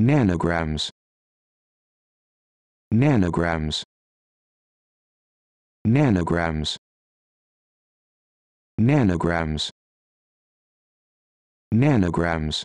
nanograms nanograms nanograms nanograms nanograms